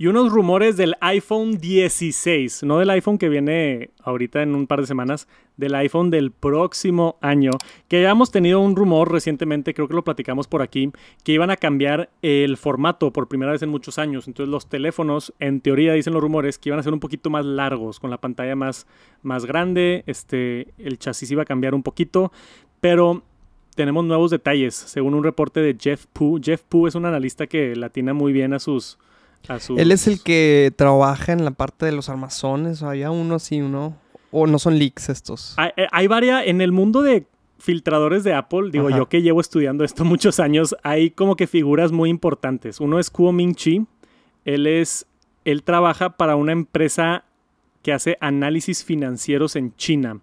Y unos rumores del iPhone 16, no del iPhone que viene ahorita en un par de semanas, del iPhone del próximo año, que ya hemos tenido un rumor recientemente, creo que lo platicamos por aquí, que iban a cambiar el formato por primera vez en muchos años. Entonces los teléfonos, en teoría dicen los rumores, que iban a ser un poquito más largos, con la pantalla más, más grande, este, el chasis iba a cambiar un poquito, pero tenemos nuevos detalles, según un reporte de Jeff Poo. Jeff Poo es un analista que latina muy bien a sus él es el que trabaja en la parte de los armazones, o había uno así, uno. O no son leaks estos. Hay, eh, varias. En el mundo de filtradores de Apple, digo yo que llevo estudiando esto muchos años, hay como que figuras muy importantes. Uno es Kuo Ming Chi. Él es. Él trabaja para una empresa que hace análisis financieros en China.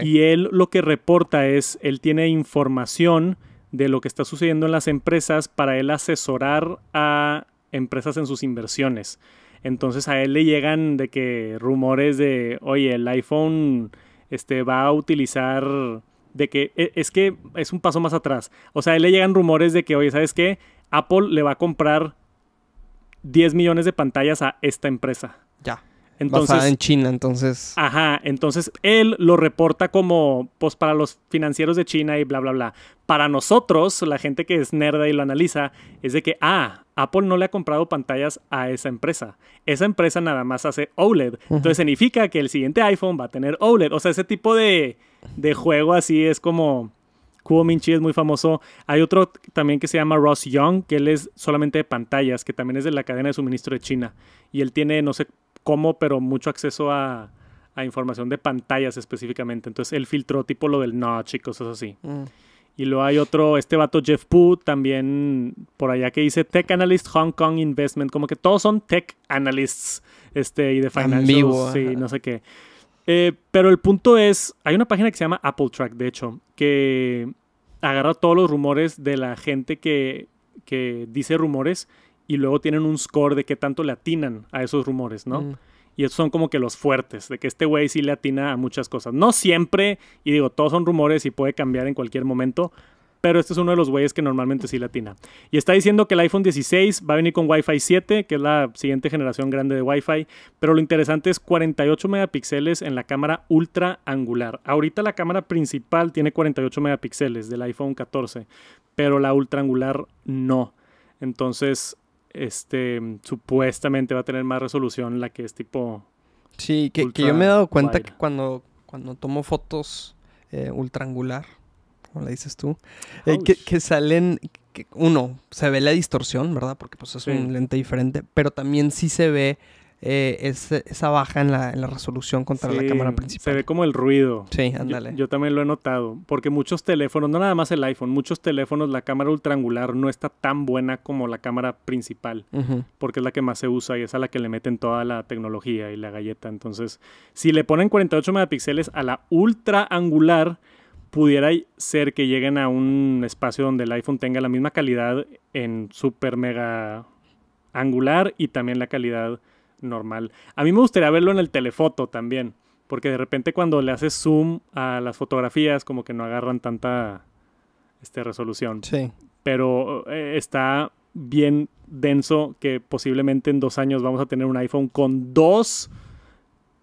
Y él lo que reporta es, él tiene información de lo que está sucediendo en las empresas para él asesorar a empresas en sus inversiones. Entonces a él le llegan de que rumores de, oye, el iPhone este, va a utilizar, de que e, es que es un paso más atrás. O sea, a él le llegan rumores de que, oye, ¿sabes qué? Apple le va a comprar 10 millones de pantallas a esta empresa. Ya. Entonces, basada en China, entonces. Ajá, entonces él lo reporta como, pues para los financieros de China y bla, bla, bla. Para nosotros, la gente que es nerda y lo analiza, es de que, ah, Apple no le ha comprado pantallas a esa empresa. Esa empresa nada más hace OLED. Entonces significa que el siguiente iPhone va a tener OLED. O sea, ese tipo de, juego así es como... Kuo Minchi es muy famoso. Hay otro también que se llama Ross Young, que él es solamente de pantallas, que también es de la cadena de suministro de China. Y él tiene, no sé cómo, pero mucho acceso a, información de pantallas específicamente. Entonces él filtró tipo lo del notch y cosas así. Mm. Y luego hay otro, este vato Jeff Poo, también por allá que dice Tech Analyst Hong Kong Investment. Como que todos son Tech Analysts este, y de Financials. no sé qué. Eh, pero el punto es, hay una página que se llama Apple Track, de hecho, que agarra todos los rumores de la gente que, dice rumores y luego tienen un score de qué tanto le atinan a esos rumores, ¿no? Mm. Y estos son como que los fuertes, de que este güey sí le atina a muchas cosas. No siempre, y digo, todos son rumores y puede cambiar en cualquier momento, pero este es uno de los güeyes que normalmente sí le atina. Y está diciendo que el iPhone 16 va a venir con Wi-Fi 7, que es la siguiente generación grande de Wi-Fi, pero lo interesante es 48 megapíxeles en la cámara ultra angular. Ahorita la cámara principal tiene 48 megapíxeles del iPhone 14, pero la ultra angular no. Entonces, este supuestamente va a tener más resolución la que es tipo... Sí, que, yo me he dado cuenta que cuando, cuando tomo fotos eh, angular como le dices tú, eh, que, salen, uno, se ve la distorsión, ¿verdad? Porque pues es un lente diferente, pero también sí se ve eh, es, esa baja en la, resolución contra la cámara principal. Se ve como el ruido. Sí, ándale. Yo, también lo he notado, porque muchos teléfonos, no nada más el iPhone, muchos teléfonos la cámara ultraangular no está tan buena como la cámara principal, porque es la que más se usa y es a la que le meten toda la tecnología y la galleta. Entonces, si le ponen 48 megapíxeles a la ultra angular, pudiera ser que lleguen a un espacio donde el iPhone tenga la misma calidad en super mega angular y también la calidad normal. A mí me gustaría verlo en el telefoto también, porque de repente cuando le haces zoom a las fotografías como que no agarran tanta este, resolución. Sí. Pero eh, está bien denso que posiblemente en dos años vamos a tener un iPhone con dos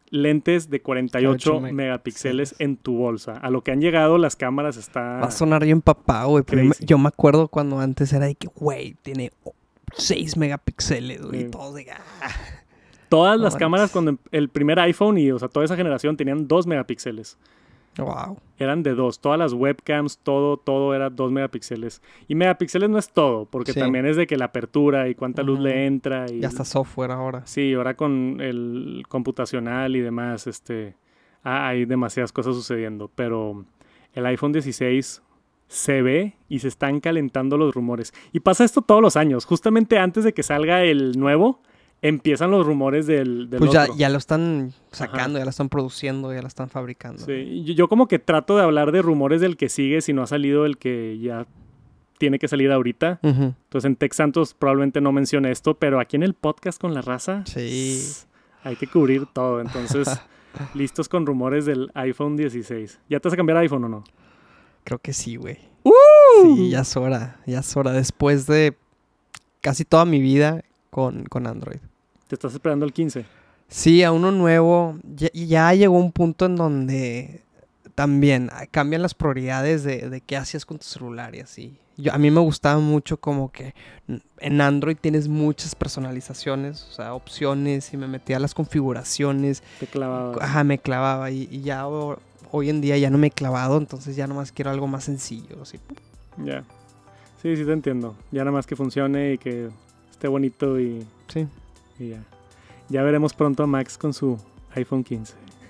lentes de 48 megapíxeles en tu bolsa. A lo que han llegado las cámaras está... Va a sonar bien papá, güey. Yo me acuerdo cuando antes era de que, güey, tiene 6 megapíxeles, güey. Todos de... Ah. Todas las cámaras cuando em, el primer iPhone y, o sea, toda esa generación tenían 2 megapíxeles. Wow. Eran de 2. Todas las webcams, todo, todo era 2 megapíxeles. Y megapíxeles no es todo, porque también es de que la apertura y cuánta luz le entra. Y, hasta software ahora. Sí, ahora con el computacional y demás, este, ah, hay demasiadas cosas sucediendo. Pero el iPhone 16 se ve y se están calentando los rumores. Y pasa esto todos los años. Justamente antes de que salga el nuevo, empiezan los rumores del, del pues ya, lo están sacando, ya lo están produciendo, ya lo están fabricando. Sí, yo, como que trato de hablar de rumores del que sigue si no ha salido el que ya tiene que salir ahorita. Entonces en Tex Santos probablemente no mencione esto, pero aquí en el podcast con la raza sí. hay que cubrir todo. Entonces, listos con rumores del iPhone 16. ¿Ya te vas a cambiar iPhone o no? Creo que sí, güey. ¡Uh! Sí, ya es hora, ya es hora. Después de casi toda mi vida con, Android. ¿Te estás esperando el 15? Sí, a uno nuevo. y ya llegó un punto en donde también ah, cambian las prioridades de, qué hacías con tu celular y así. Yo, a mí me gustaba mucho como que en Android tienes muchas personalizaciones, o sea, opciones y me metía a las configuraciones. Te clavaba. Ajá, me clavaba y, ya hoy en día ya no me he clavado, entonces ya nomás quiero algo más sencillo, Ya. Sí, sí te entiendo. Ya nada más que funcione y que bonito y. Y ya. Ya veremos pronto a Max con su iPhone 15.